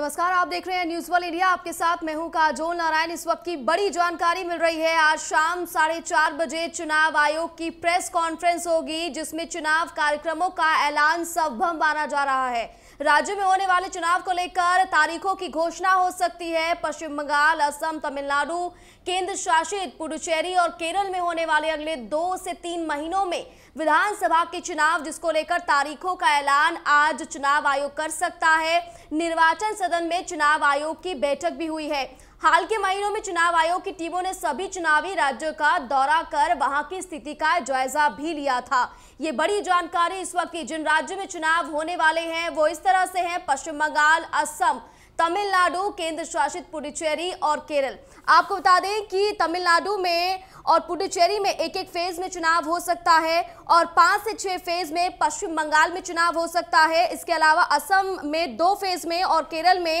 नमस्कार आप देख रहे हैं न्यूज वन इंडिया आपके साथ मैं हूं काजोल नारायण इस वक्त की बड़ी जानकारी मिल रही है आज शाम साढ़े चार बजे चुनाव आयोग की प्रेस कॉन्फ्रेंस होगी जिसमें चुनाव कार्यक्रमों का ऐलान सभम माना जा रहा है राज्य में होने वाले चुनाव को लेकर तारीखों की घोषणा हो सकती है पश्चिम बंगाल असम तमिलनाडु केंद्र शासित पुडुचेरी और केरल में होने वाले अगले दो से तीन महीनों में विधानसभा के चुनाव जिसको लेकर तारीखों का ऐलान आज चुनाव आयोग कर सकता है निर्वाचन सदन में चुनाव आयोग की बैठक भी हुई है हाल के महीनों में चुनाव आयोग की टीमों ने सभी चुनावी राज्यों का दौरा कर वहां की स्थिति का जायजा भी लिया था ये बड़ी जानकारी इस वक्त की जिन राज्यों में चुनाव होने वाले हैं वो इस तरह से हैं पश्चिम बंगाल असम तमिलनाडु केंद्र शासित पुडुचेरी और केरल आपको बता दें कि तमिलनाडु में और पुडुचेरी में एक एक फेज में चुनाव हो सकता है और पांच से छह फेज में पश्चिम बंगाल में चुनाव हो सकता है इसके अलावा असम में दो फेज में और केरल में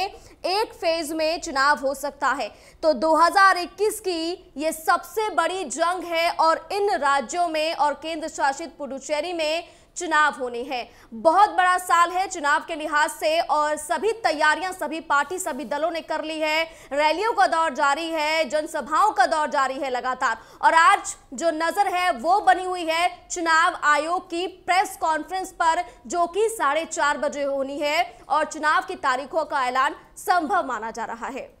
एक फेज में चुनाव हो सकता है तो 2021 की ये सबसे बड़ी जंग है और इन राज्यों में और केंद्र शासित पुडुचेरी में चुनाव होने हैं बहुत बड़ा साल है चुनाव के लिहाज से और सभी तैयारियां सभी पार्टी सभी दलों ने कर ली है रैलियों का दौर जारी है जनसभाओं का दौर जारी है लगातार और आज जो नजर है वो बनी हुई है चुनाव आयोग की प्रेस कॉन्फ्रेंस पर जो कि साढ़े चार बजे होनी है और चुनाव की तारीखों का ऐलान संभव माना जा रहा है